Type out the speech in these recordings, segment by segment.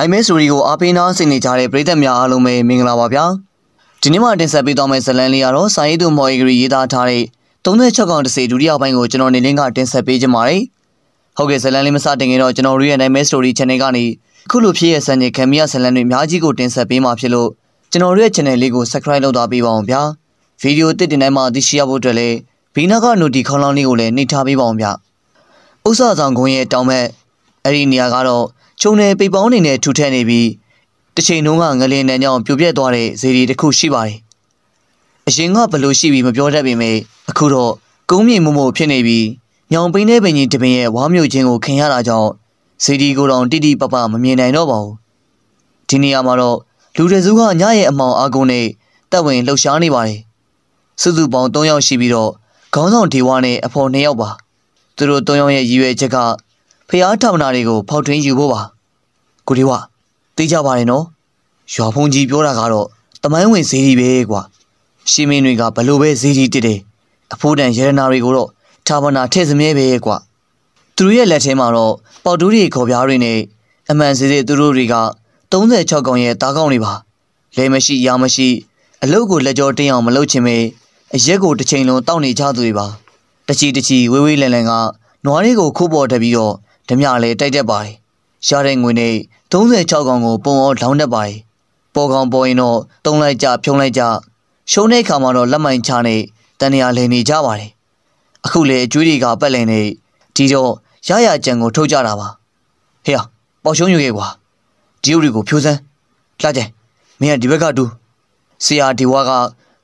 နိုင်မဲစတိုရီကိုအားပေးနာဆင်နေကြတဲ့ပရိသတ်များအားလုံးပဲမင်္ဂလာပါဗျာဒီနေ့မှတင်ဆက်ပေးသွားမယ့်ဇာတ်လမ်းလေးကတော့စာရေးသူမော်အီဂရီရေးသားထားတဲ့36ကောင်တစ်စီဒုတိယပိုင်းကိုကျွန်တော်နေလင်းကတင်ဆက်ပေးကြပါမယ်ဟုတ်ကဲ့ဇာတ်လမ်းလေးမစတင်ခင်တော့ကျွန်တော်တို့ရဲ့နိုင်မဲစတိုရီ channel ကနေအခုလိုဖြစ်ရဲ့စံချိန်ခံမိရဇာတ်လမ်းတွေအများကြီးကိုတင်ဆက်ပေးမှာဖြစ်လို့ကျွန်တော်တို့ရဲ့ channel လေးကို subscribe လုပ်သွားပေးပါအောင်ဗျာဗီဒီယိုတစ်တင်တိုင်းမှာသိရှိရဖို့အတွက်လည်းဘီနာကနိုတီခေါင်းလောင်းလေးကိုလည်းနှိပ်ထားပေးပါအောင်ဗျာဥစ္စာဆောင်ခွင့်ရဲ့တောင်းမဲ့အဲ့ဒီနေရာကတော့ခြုံနယ်ပိတ်ပေါင်းနေနဲ့ထူထပ်နေပြီးတစ်ချိန်လုံးကငလင်တန်ကြောင့်ပြိုပြက်သွားတဲ့ဇေဒီတစ်ခုရှိပါတယ်။အရင်ကဘလို့ရှိပြီးမပြောတတ်ပေမဲ့အခုတော့ကုန်းမြေမမို့ဖြစ်နေပြီးညောင်ပင်းတဲ့ပင်ကြီးတပင်ရဲ့ဝါမျိုးချင်းကိုခင်ရတာကြောင့်ဇေဒီကိုတောင်တိတိပပမမြင်နိုင်တော့ပါဘူး။ဒီနေရာမှာတော့လူတစုကညရဲ့အမောင်အာကုန်နဲ့တပ်ဝင်လှုပ်ရှားနေပါတယ်။စုစုပေါင်း၃ယောက်ရှိပြီးတော့ခေါင်းဆောင်ဒေဝနဲ့အဖော်၂ယောက်ပါ။သူတို့၃ယောက်ရဲ့ရည်ရွယ်ချက်ကဖျားထောင်နာတွေကို ဖောက်ထွင်းယူဖို့ပါကိုလေးဝသိကြပါတယ်နော်ရွာဖုန်ကြီးပြောတာကတော့တမိုင်းဝင်ဈေးကြီးပဲကွာရှင်မင်းတွေကဘလို့ပဲဈေးကြီးတစ်တယ်အဖိုးတန်ရတနာတွေကိုတော့ဌာပနာထည့်စမြဲပဲကွာသူတို့ရဲ့လက်ထဲမှာတော့ပေါတူးတွေခေါ်ပြားတွေနဲ့အမှန်စစ်စစ်သူတို့တွေက36ကောင်ရဲ့တားကောင်တွေပါလဲမရှိ ရာမရှိအလုတ်ကိုလက်ကြောတင်းအောင်မလုပ်ချင်ပေအရက်ကိုတစ်ချိန်လုံးတောက်နေကြသူတွေပါတချီတချီဝေးဝေးလန်လန်ကနွားတွေကိုခိုးပေါ်တက်ပြီးတော့ဓမြလည်းတိုက်တတ်ပါတယ်။ရတဲ့ငွေနဲ့36ကောင်ကိုပုံအောင်လောင်းတတ်ပါတယ်။ပေါ်ကောင်ပေါ်ရင်တော့တုံးလိုက်ကြဖြုံးလိုက်ကြရှုံးတဲ့ခါမှာတော့လက်မိုင်ချနဲ့တန်ရာလည်နေကြပါတယ်။အခုလေအကျွေးတွေကပတ်လည်နေဒီတော့ရရကြံကိုထုတ်ကြတာပါ။ဟေးပေါရှုံးယူခဲ့ကွာ။ဒီဥတွေကိုဖြိုးစမ်းလှကြမင်းကဒီဘက်ကတူးဆရာဒီဝါက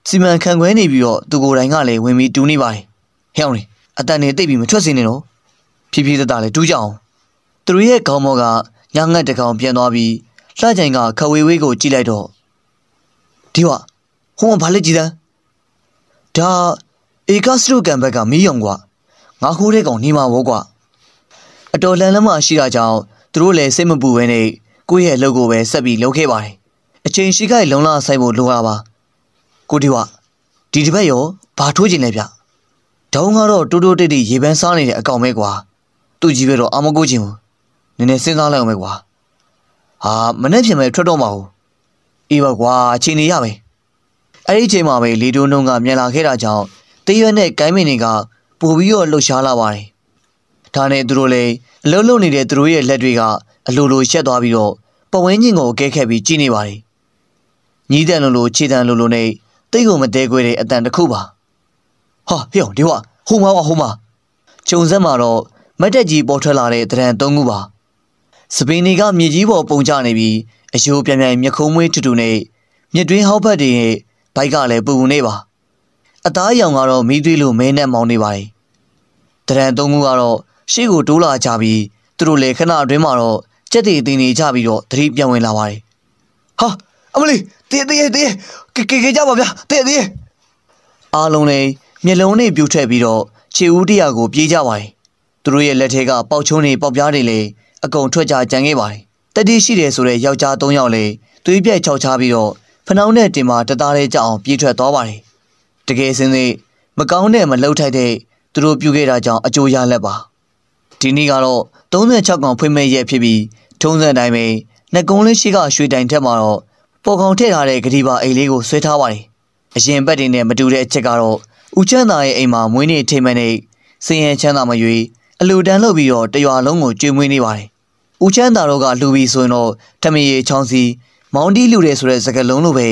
စီမံခန့်ခွဲနေပြီးတော့သူကိုယ်တိုင်ကလည်းဝင်ပြီးတူးနေပါတယ်။ဟေးအောင်လေအတန်နေတိတ်ပြီးမထွက်စင်းနေတော့ဖြည်းဖြည်းသက်သာလဲတူးကြအောင်သူတို့ရဲ့ခေါင်းမော်ကညငတ်တကောင်ပြန်သွားပြီးလှကြိုင်ကခဝေဝေးကိုကြည့်လိုက်တော့ဒီဟာဟိုမှာဘာလဲကြည်သန်းဒါဧကစရုကံဘက်ကမီးယုံကွာငါခိုးတဲ့ကောင်နေမှာဘောကွာအတော်လန်လမ်းမရှိတာကြောင့်သူတို့လည်းစိတ်မပူဘဲနဲ့ကိုယ့်ရဲ့လုပ်ကိုပဲဆက်ပြီးလုပ်ခဲ့ပါတယ်အချိန်ရှိခိုက်လုံလဆိုင်ဖို့လိုတာပါကိုဒီဝဒီတစ်ပတ်ရောဘာထိုးကျင်လဲဗျတောင်းကတော့တိုးတိုးတိတ်တိရေပန်းစားနေတဲ့အကောင်ပဲကွာသူ့ကြီးပဲတော့အာမကိုချင်းဘူးနည်းနည်းစဉ်းစားလိုက်အောင်ပဲကွာဟာမနေ့ပြင်မဲ့ထွက်တော့မှာဟုတ်အေးပါကွာအချိန်နေရပဲအဲ့ဒီအချိန်မှာပဲလေတိုးနှုံးကမြန်လာခဲ့တာကြောင့်တေးရွက်နဲ့ကိုင်းမင်တွေကပို့ပြီးတော့လှုပ်ရှားလာပါတယ်ဒါနဲ့သူတို့လည်းအလုံးလုံးနေတဲ့သူတို့ရဲ့လက်တွေကအလိုလိုရှက်သွားပြီးတော့ပဝင်းကျင်ကိုအကဲခတ်ပြီးကြည့်နေပါတယ်ညီးတန်လိုလိုခြေတန်လိုလိုနဲ့တိတ်ကိုမတဲခွဲတဲ့အတန်တစ်ခုပါဟာဟေ့ဒီဟာဟိုမှာဟိုမှာခြုံဆက်မှာတော့မတ်တက်ကြီးပေါ်ထွက်လာတဲ့တရံသုံးခုပါစပင်တွေကမြေကြီးပေါ်ပုံကျနေပြီးအယိုးပြန်ပြန်မြခုံးမွေးတူတူနဲ့မြစ်တွင်းဟောက်ဖက်တွေနဲ့ဘိုက်ကလည်းပူပူနေပါအသားအရောင်ကတော့မီးသွေးလိုမဲနဲ့မောင်းနေပါတယ်တရံသုံးခုကတော့ရှေ့ကိုတိုးလာကြပြီးသူတို့လည်းခဏအတွင်းမှာတော့ကြက်တွေတင်နေကြပြီးတော့သတိပြောင်းဝင်လာပါတယ်ဟာအမလီတေးတေးတေးကေကေကေကြပါဗျာတေးတေးအားလုံးလည်းမျက်လုံးနဲ့ပြူထွက်ပြီးတော့ခြေဦးတရာကို ပြေးကြပါတယ်သူတို့ရဲ့လက်ထဲကပေါက်ချုံးတွေပေါက်ပြားတွေလည်းအကုန်ထွက်ကြကြံခဲ့ပါတယ်။တတိရှိတယ်ဆိုတဲ့ယောက်ျား၃ယောက်လည်းသွေးပြက်ချောက်ချပြီးတော့ဖနှောင်းနဲ့တင်မှာတသားလေးကြအောင်ပြေးထွက်သွားပါတယ်။တကယ်စင်းစိမကောင်းတဲ့မလှုပ်ထိုက်တဲ့သူတို့ပြုခဲ့တာကြောင့်အကျိုးရလက်ပါ။ဒီနေ့ကတော့36ကောင်ဖွင့်မဲ့ရက်ဖြစ်ပြီးထုံးစံတိုင်းပဲနှကုံးလေးရှိက ရွှေတိုင်ထက်မှာတော့ပေါ်ကောင်ထည့်ထားတဲ့ဂတိပါအိတ်လေးကိုဆွဲထားပါတယ်။အရင်ဘက်တင်နဲ့မတူတဲ့အချက်ကတော့ဦးချမ်းသာရဲ့အိမ်မှာမွေးနေ့ထိမ့်မနေစင်ရချမ်းသာမရွေးအလူတန်းလုပ်ပြီးတော့တရွာလုံးကိုကျွေးမွေးနေပါတယ်။ဦးချမ်းသာတို့ကလူပြီးဆိုရင်တော့ထမရေချောင်းစီ မောင်းတီးလူတွေဆိုတဲ့စကားလုံးလိုပဲ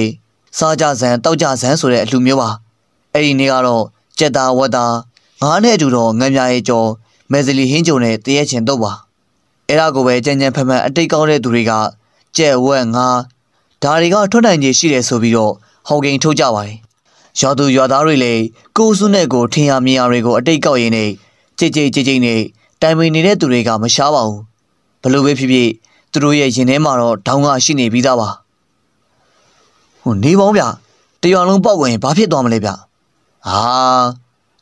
စားကြဆန်တောက်ကြဆန်ဆိုတဲ့အလူမျိုးပါ။အဲ့ဒီနေ့ကတော့ကြက်သားဝက်သားငါးနဲ့အတူတော့ငံပြရဲကျော်မဲဇလီဟင်းကြုံနဲ့တရက်ချင်တော့ပါ။အဲ့ဒါကိုပဲကြံကြံဖန်ဖန်အတိတ်ကောင်းတဲ့သူတွေကကြက်ဝက်ငါးဒါတွေကထွက်နိုင်ခြေရှိတယ်ဆိုပြီးတော့ဟော်ဂိန်ထုတ်ကြပါတယ်။ရွာသူရွာသားတွေလည်းကိုစုနဲ့ကိုထင်ရမြင်ရတွေကိုအတိတ်ကောက်ရင်းနဲ့ကြေကြေကြေကြေနဲ့တိုင်ပင်နေတဲ့သူတွေကမရှားပါဘူးဘလို့ပဲဖြစ်ဖြစ်သူတို့ရဲ့ရင်ထဲမှာတော့ဒေါင်းကရှိနေပြီးသားပါဟိုနေပေါင်းဗျတရွာလုံးပောက်ဝင်ဘာဖြစ်သွားမလဲဗျဟာ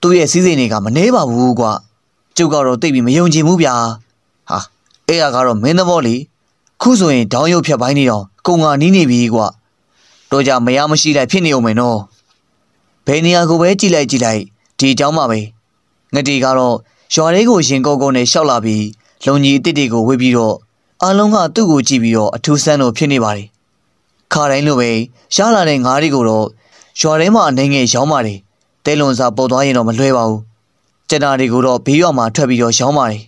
သူ့ရဲ့စီးစိမ်တွေကမနှဲပါဘူးကွာကျုပ်ကတော့တိတ်ပြီးမယုံကြည်ဘူးဗျာဟာအဲ့ရကတော့မင်းသဘောလေခုဆိုရင်ဒေါင်းရုပ်ဖြတ်ပိုင်းနေတော့ကုံငါနီးနေပြီကွာတော့ကြမရမရှိလိုက်ဖြစ်နေအောင်မယ်နော်ဘယ်နေရာကိုပဲကြည်လိုက်ကြည်လိုက်ဒီအကြောင်းပါပဲငတီကတော့ရွာလေးကိုရင်ကောက်ကောက်နဲ့ရှောက်လာပြီးလုံကြီးအစ်စ်တွေကိုဝေပြီးတော့အလုံးကသူ့ကိုကြည့်ပြီးတော့အထူးဆန်းလို့ဖြစ်နေပါတယ်ခါတိုင်းလိုပဲရလာတဲ့ငါးတွေကိုတော့ရွာထဲမှာအနေငယ်ရောင်းပါတယ်တဲလွန်စာပုတ်သွားရင်တော့မလွဲပါဘူးကျန်တာတွေကိုတော့ဘေးရွာမှာထွက်ပြီးတော့ရောင်းပါတယ်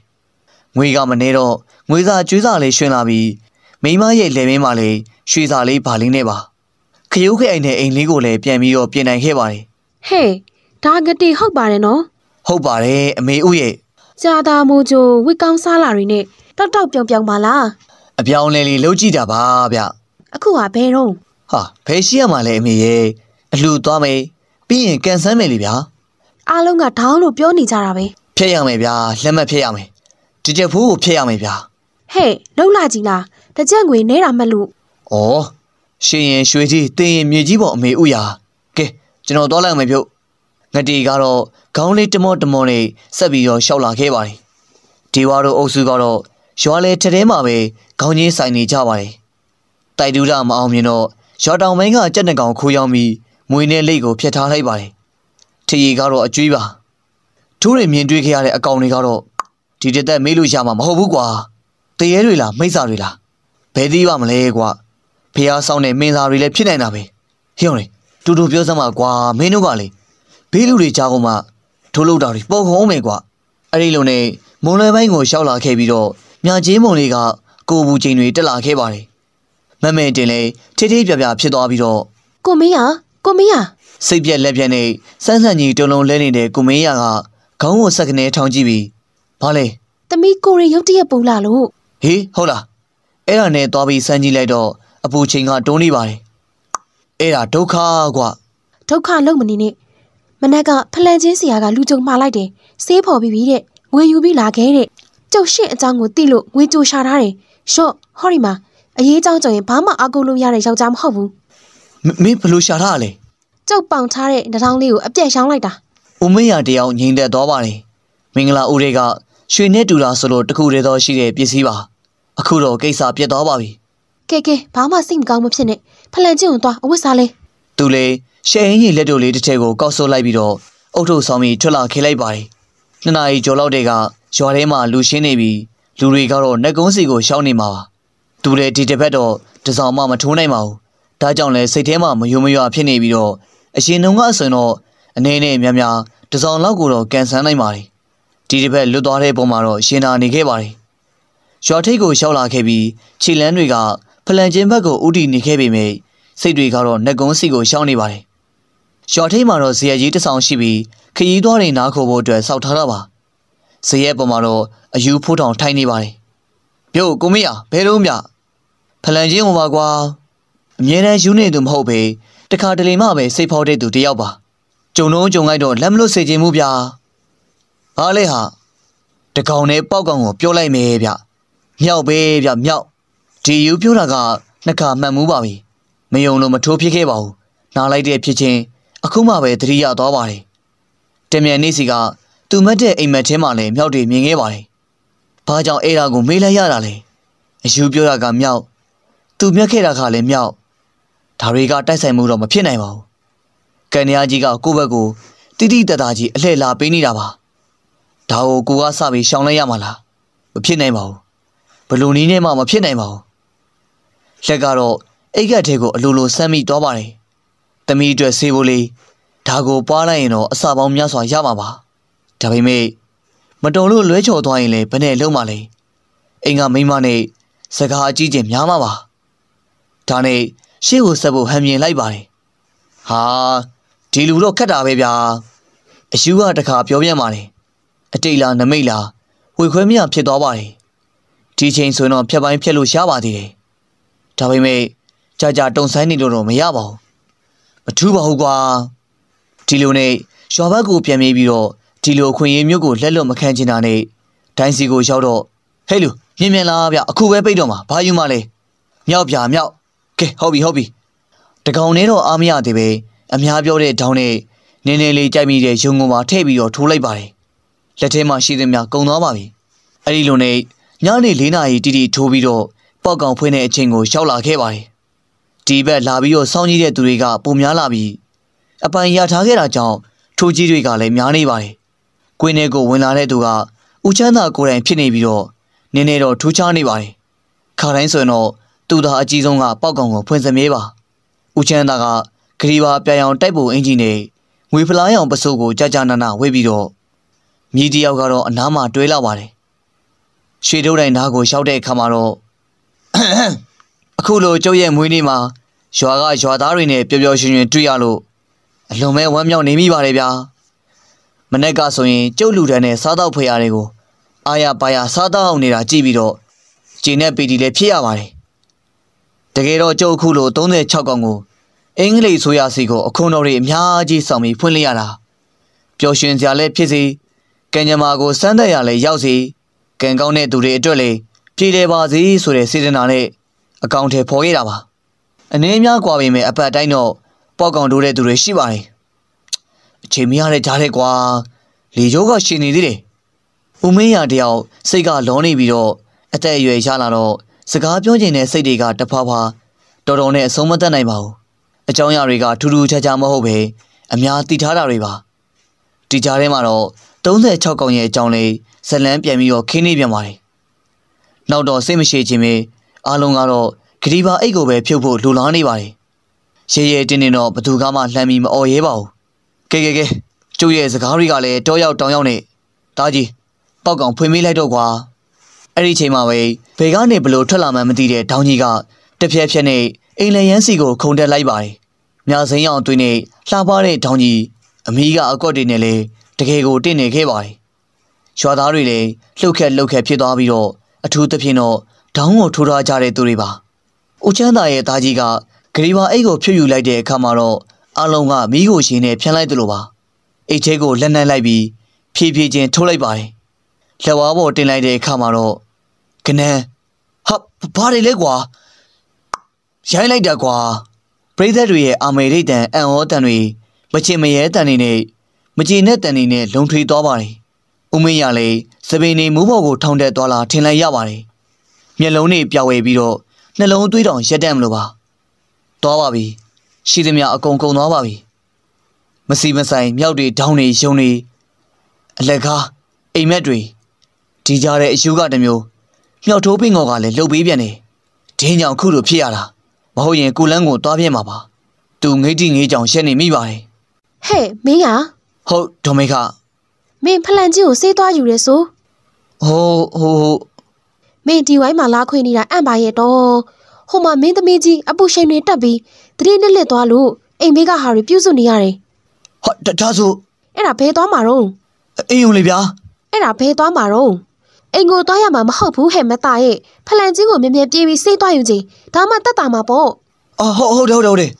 ငွေကမနေတော့ငွေစာကျွေးစာလေးရှင်လာပြီးမိမရဲ့လက်မင်းမှာလေးရွှေစာလေးဗာလင်းနဲ့ပါခရုတ်ခဲအိမ်နဲ့အိမ်လေးကိုလည်းပြန်ပြီးတော့ပြင်နိုင်ခဲ့ပါတယ်ဟေးဒါငတိဟုတ်ပါတယ်နော်ဟုတ်ပါတယ်အမေဦးရဲ့ကြာတာမိုးချိုဝစ်ကောင်းစားလာတွေနဲ့တောက်တောက်ပြောင်ပြောင်ပါလားအပြောင်းလဲလေးလှုပ်ကြည့်တာပါဗျအခုဟာဘဲတော့ဟာဘဲရှိရမှာလဲအမေရဲ့အလှသွားမယ်ပြီးရင်ကန်ဆန်းမယ်လေဗျာအားလုံးကဒေါင်းလို့ပြောနေကြတာပဲဖျက်ရမယ်ဗျာလက်မဖျက်ရမယ်တကြက်ဖိုးကိုဖျက်ရမယ်ဗျာဟဲ့လှုပ်လာကြည်လားတကြက်ငွေနဲတာမလို့ဩရှင်ရင်ရွှေကြီးတင်ရင်မြေကြီးပေါ်အမေဥရာကဲကျွန်တော်သွားလိုက်မယ်ပြုတ်ငတီကတော့ခေါင်းလေးတမော့တမော့နဲ့ဆက်ပြီးတော့ရှောက်လာခဲ့ပါတယ်။ဒေဝါတို့အုပ်စုကတော့ရွာလေထထဲမှာပဲခေါင်းချင်းဆိုင်နေကြပါတယ်။တိုက်တူးတာမအောင်မြင်တော့ရွာတောင်ပိုင်းကကြက်နှကောင်ခိုးရောက်ပြီးမွေနဲ့လက်ကိုဖျက်ထားလိုက်ပါတယ်။ထရီကတော့အကျွေးပါ။ထိုးတွေမြင်တွေ့ခဲ့ရတဲ့အကောင်တွေကတော့ဒီတသက်မေးလို့ရမှာမဟုတ်ဘူးကွာ။တရေတွေလားမိစ္ဆာတွေလားဘယ်သိပါမလဲကွာ။ဖះဆောင်တဲ့မင်းသားတွေလည်းဖြစ်နေတာပဲ။ဟိုလေတူတူပြောစမ်းပါကွာမင်းတို့ကလေဘေးလူတွေကြားကုန်မှာဒုလုပ်တာတွေပေါ်ကုန်မယ်ကွာအဲ့ဒီလိုနဲ့မွန်လွယ်ပိုင်းကိုရောက်လာခဲ့ပြီးတော့မြကြီးမုံလေးကကိုဘူးချိန်တွေတက်လာခဲ့ပါတယ်မမဲတင်လဲထိထိပြပြဖြစ်သွားပြီးတော့ကိုမင်းရကိုမင်းရစိတ်ပြက်လက်ပြက်နဲ့စန်းဆန်ကြီးတုံလုံးလဲနေတဲ့ကိုမင်းရကခေါင်းကိုဆက်ကနေထောင်ကြည့်ပြီးဘာလဲသမီးကိုရီရုတ်တရက်ပူလာလို့ဟေးဟုတ်လားအဲ့ဒါနဲ့သွားပြီးစမ်းကြည့်လိုက်တော့အပူချိန်ကတွန်းနေပါတယ်အဲ့ဒါဒုက္ခကွာဒုက္ခလုံးမနေနဲ့မနက်ကဖလန်ချင်းဆရာကလူကြုံမှားလိုက်တယ်ဆေးဖော်ပြီးပြီတဲ့ငွေယူပြီးလာခဲ့တဲ့ကျုပ်ရှင့်အကြောင်းကိုသိလို့ငွေကြိုရှာထားတယ်ရှော့ဟောဒီမှာအရေးကြောင်းကြောင့်ရင်ဘာမှအကုန်လုံးရတဲ့ယောက်ျားမဟုတ်ဘူးမင်းဘလို့ရှာထားလဲကျုပ်ပေါင်ထားတဲ့နှထောင်းလေးကိုအပြက်ရှောင်းလိုက်တာဦးမင်းရတရားငြိမ်သက်သွားပါတယ်မင်္ဂလာဦးတွေကရွှေနဲ့တူတာဆိုလို့တခုတည်းသောရှိတဲ့ပစ္စည်းပါအခုတော့ကိစ္စပြတ်သွားပါပြီကဲကဲဘာမှစိတ်မကောင်းမဖြစ်နဲ့ဖလန်ချင်းကိုသွားအဝတ်စားလဲသူလေရှဲအင်းကြီးလက်တို့လေးတစ်ထည်ကိုကောက်ဆုပ်လိုက်ပြီးတော့အုတ်ထုတ်ဆောင်ပြီးထွက်လာခေလိုက်ပါတယ်။နှစ်နာရီကျော်လောက်တည်းကရွာထဲမှာလူရှင်းနေပြီးလူတွေကတော့နှက်ကုန်းစီကိုရှောင်းနေမှာပါ။သူလည်းဒီတစ်ဖက်တော့တစောင်မှမထိုးနိုင်ပါဘူး။ဒါကြောင့်လဲစိတ်ထဲမှာမယုံမယွာဖြစ်နေပြီးတော့အရင်တုန်းကဆိုရင်တော့အနေနဲ့များများတစောင်လောက်ကိုတော့ကန်ဆန်းနိုင်ပါတယ်။ဒီတစ်ဖက်လွတ်သွားတဲ့ပုံမှာတော့ရှင်းနာနေခဲ့ပါတယ်။ရွာထိပ်ကိုရှောက်လာခဲ့ပြီးခြေလန်းတွေကဖလန်ချင်းဘက်ကိုဥတီနေခဲ့ပေမယ့်စိတ်တွေကတော့နှက်ကုန်းစီကိုရှောင်းနေပါတယ်။။ရော်ထိတ်မှာတော့ဇရက်ကြီးတစ်ဆောင်ရှိပြီးခရီးသွားတွေနားခိုဖို့အတွက်စောက်ထားတာပါ။ဇရက်ပေါ်မှာတော့အယူဖိုးထောင်ထိုင်နေပါတယ်။ပြုတ်ကိုမေးရဘယ်လိုမြဖလန်ချင်းဟိုပါကွာ။အမြဲတမ်းယူနေသူမဟုတ်ပဲတခါတလေမှပဲစိတ်ဖောက်တဲ့သူတယောက်ပါ။ဂျုံလုံးဂျုံလိုက်တော့လက်မလွတ်စေချင်ဘူးဗျာ။ဟာလေဟာတကောင်နဲ့ပေါက်ကောင်ကိုပြောလိုက်မယ်ဗျ။မြောက်ပဲဗျမြောက်ဒီယူပြောတာကနှစ်ခါမှန်မှုပါပြီ။မယုံလို့မထိုးဖြစ်ခဲ့ပါဘူး။နားလိုက်တဲ့ဖြစ်ချင်းအခုမှပဲသတိရသွားပါတယ်။တမြန်နေ့စီကသူမတ်တဲ့အိမ်မက်ထဲမှာလည်းမြောက်တွေမြင်ခဲ့ပါတယ်။ဘာကြောင့်အဲ့ဒါကိုမေးလိုက်ရတာလဲ။အယူပြောတာကမြောက်သူမြက်ခဲ့တာကလည်းမြောက်ဒါတွေကတိုက်ဆိုင်မှုတော့မဖြစ်နိုင်ပါဘူး။ကန်ရကြီးကကိုယ့်ဘက်ကိုတိတိတတ်တာကြီးအလှည့်လာပေးနေတာပါ။ဒါကိုကိုကစပြီးရှောင်လိုက်ရမှာလား။မဖြစ်နိုင်ပါဘူး။ဘလူနီးနဲ့မှမဖြစ်နိုင်ပါဘူး။လက်ကတော့အိတ်ကက်ထဲကိုအလိုလိုဆမ်းမိသွားပါတယ်။။တမီအတွက်ဆေးဖို့လေးဒါကိုပွားလိုက်ရင်တော့အစာပေါင်းများစွာရမှာပါ။ဒါပေမဲ့မတော်လို့လွဲချော်သွားရင်လည်းဘယ်နဲ့လုံးမလဲ။အိမ်ကမိမနဲ့စကားအကြီးကျယ်များမှာပါ။ဒါနဲ့ရှေ့ကိုဆက်ဖို့ဟန်မြင်လိုက်ပါတယ်။ဟာဒီလူတော့ခက်တာပဲဗျာ။အယူကတခါပြောပြန်ပါတယ်။အတိတ်လားနမိတ်လားဝေခွဲမရဖြစ်သွားပါတယ်။ဒီချိန်ဆိုရင်တော့ဖြတ်ပိုင်းဖြတ်လို့ရပါသေးတယ်။ဒါပေမဲ့ကြာကြာတုံဆိုင်နေလို့တော့မရပါဘူးမထူးပါဘူးကွာဒီလိုနဲ့ရွာဘက်ကိုပြန်ပြေးပြီးတော့ဒီလိုခွင့်ရမျိုးကိုလက်လွတ်မခံချင်တာနဲ့ဒိုင်းစီကိုရောက်တော့ဟဲ့လူမြင်မြန်လားဗျအခုပဲပိတ်တော့မှာဘာယူမလဲမြောက်ပြမြောက်ကဲဟုတ်ပြီဟုတ်ပြီတကောင်နဲ့တော့အားမရသေးပဲအများပြောတဲ့ဒေါင်းနဲ့နင်းနေလေးကြိုက်မိတဲ့ရုံကုန်မှာထည့်ပြီးတော့ထိုးလိုက်ပါတယ်လက်ထဲမှာရှိသမျှကုန်သွားပါပြီအဲ့ဒီလိုနဲ့ညနေ၄နာရီတိတိထိုးပြီးတော့ပေါက်ကောင်ဖွင့်တဲ့အချိန်ကိုရောက်လာခဲ့ပါတယ်ဒီဘက်လာပြီးတော့စောင့်ကြည့်တဲ့သူတွေကပုံများလာပြီးအပိုင်ရထားခဲ့တာကြောင့်ထိုးကြီးတွေကလည်းများနေပါတယ်။ကွင်းထဲကိုဝင်လာတဲ့သူကဦးချမ်းသာကိုယ်တိုင်ဖြစ်နေပြီးတော့နင်းနေတော့ထိုးချနေပါတယ်။ခါတိုင်းဆိုရင်တော့သူသာအကြီးဆုံးကပေါက်ကောင်ကိုဖွင့်စမဲပါ။ဦးချမ်းသာကဂရီဘာပြန်ရောင်တိုက်ပုံအင်ဂျင်နဲ့ငွေဖလားရောင် ပစိုးကို ကြာကြာနာနာဝေ့ပြီးတော့မြည်တယောက်ကတော့အနားမှာတွဲလာပါတယ်။ရွှေတိုးတိုင်နားကို ရောက်တဲ့အခါမှာတော့အခုလိုကျုပ်ရဲ့မွေးနေ့မှာရွာကရွာသားတွေနဲ့ပျော်ပျော်ရွှင်ရွှင် တွေ့ရလို့အလွန်ပဲဝမ်းမြောက်နေမိပါတယ်ဗျာမနေ့ကဆိုရင်ကျုပ်လူတန်းနဲ့စားတော့ဖွေရတွေကို အာရပါရစားတော့အောင်နေတာကြည့်ပြီးတော့ဂျင်းနဲ့ပီတီလည်းဖြစ်ရပါတယ်တကယ်တော့ကျုပ်အခုလို36ကောင်ကိုအင်္ဂလိပ်ဆိုရစီကိုအခွန်တော်တွေအများကြီးဆောင်ပြီးဖွင့်လိုက်ရတာပျော်ရွှင်စရာလည်းဖြစ်စေကံကြမ္မာကိုစမ်းသက်ရလည်းရောက်စေကံကောင်းတဲ့သူတွေအတွက်လည်းပြည်တယ်ပါစေဆိုတဲ့စေတနာနဲ့အကောင့်ထဲပေါ်ခဲ့တာပါ အနည်းများကွာပေမဲ့အပတ်တိုင်းတော့ပေါက်ကောင်တိုးတဲ့သူတွေရှိပါတယ်အချိန်မရတဲ့ကြားတဲ့ကွာ လေချိုးက ရှင်နေသေးတယ်ဦးမင်းရတယောက်စိတ်ကလောနေပြီးတော့အသက်အရွယ်ရလာတော့စကားပြောချင်တဲ့စိတ်တွေကတဖာဖာတော်တော်နဲ့အဆုံးမတတ်နိုင်ပါဘူးအကြောင်းအရာတွေကထူးထူးခြားခြားမဟုတ်ပဲအများတည်ထားတာတွေပါဒီကြားထဲမှာတော့36កောင်ရဲ့အကြောင်းလေးဇလန်းပြန်ပြီးတော့ခင်းနေပြန်ပါတယ်နောက်တော့စိတ်မရှိခြင်းပဲအားလုံးကတော့ဂရီပါအိတ်ကိုပဲဖြုတ်ဖို့လိုလားနေပါတယ်။ရေရဲတင်းတင်းတော့ဘသူကမှလှမ်းပြီးမအော်ရဲပါဘူး။ကဲကဲကဲကျုပ်ရဲ့စကားတွေကလည်းတောရောက်တောင်ရောက်နေ။ဒါကြီးပေါက်ကောင်ဖွင့်မိလိုက်တော့ကွာ။အဲ့ဒီချိန်မှာပဲဘယ်ကနေဘလို့ထွက်လာမှန်းမသိတဲ့ဒေါင်းကြီးကတပြက်ပြက်နဲ့အိမ်လျံစီကိုခုန်တက်လိုက်ပါတယ်။မြာစိမ်းအောင်သွေးနဲ့လှပတဲ့ဒေါင်းကြီးအမီးကအကွက်တွေနဲ့လည်းတကယ်ကိုတင့်နေခဲ့ပါတယ်။ရွာသားတွေလည်းလှုပ်ခက်လှုပ်ခက်ဖြစ်သွားပြီးတော့အထူးသဖြင့်တော့ဒေါင်းကိုထိုးထားကြတဲ့သူတွေပါ။အိုချမ်းသာရဲ့သားကြီးကဂရီဘာအိတ်ကိုဖြုတ်ယူလိုက်တဲ့အခါမှာတော့အလုံးကမိကိုရှင်နဲ့ဖြန်းလိုက်သလိုပါ။အိတ်သေးကိုလက်နက်လိုက်ပြီးဖြည်းဖြည်းချင်းထိုးလိုက်ပါတယ်။လက်ဝါးပေါ်တင်လိုက်တဲ့အခါမှာတော့ကနန်းဟာဘာတွေလဲကွာ။ရိုင်းလိုက်တာကွာ။ပရိသတ်တွေရဲ့အာမေရိတန်အန်ဟောတန်တွေမချင်မရဲတန်တွေနဲ့မချင်တဲ့တန်တွေနဲ့လုံထွေးသွားပါတယ်။ဦးမင်းရလည်းစပင်နေမူးဘော်ကိုထောင်တက်သွားလာထင်လိုက်ရပါတယ်။မျက်လုံးတွေပြောင်းဝဲပြီးတော့နှလုံးသွေးတောင်ရက်တန့်မလို့ပါသွားပါပြီရှိသမျှအကုန်ကုန်သွားပါပြီမစီမဆိုင်မြောက်တွေဒေါင်းတွေယုံတွေအလက်ကားအိမ်မက်တွေဒီကြတဲ့အယူကတမျိုးမြောက်ထိုးပင်ငေါ်ကလည်းလှုပ်ပေးပြန်တယ်ဒင်းကြောင်ခုလိုဖြစ်ရတာမဟုတ်ရင်ကိုလန်းကိုသွားပြန်မှာပါသူငိတ်တိငိတ်ကြောင်ရှက်နေမိပါတယ်ဟဲ့မင်းကဟုတ်ဒေါ်မေခမင်းဖလန်ကြီးကိုစေးသွားယူရဲဆိုဟိုဟိုဟိုမင်းဒီဝိုင်းမှာလာခွေနေတာအံ့ပါရဲ့တော့ဟိုမှာမင်းသမီးကြီးအပူရှိန်တွေတက်ပြီးတရေနဲ့လက်သွားလို့အိမ်ဘေးကဟာတွေပြုစုနေရတယ်ဟာဒါဆိုအဲ့ဒါဘယ်သွားမှာတော့အိမ်ယုံလေဗျာအဲ့ဒါဘယ်သွားမှာတော့အိမ်ကိုသွားရမှာမဟုတ်ဘူးဟဲ့မသားရဲ့ဖလန်ချင်းကိုမြဲမြဲပြေးပြီးစိတ်သွားယူခြင်းဒါမှတက်တာမှာပေါ့အော်ဟုတ်ဟုတ်ဟုတ်ဟုတ်တယ်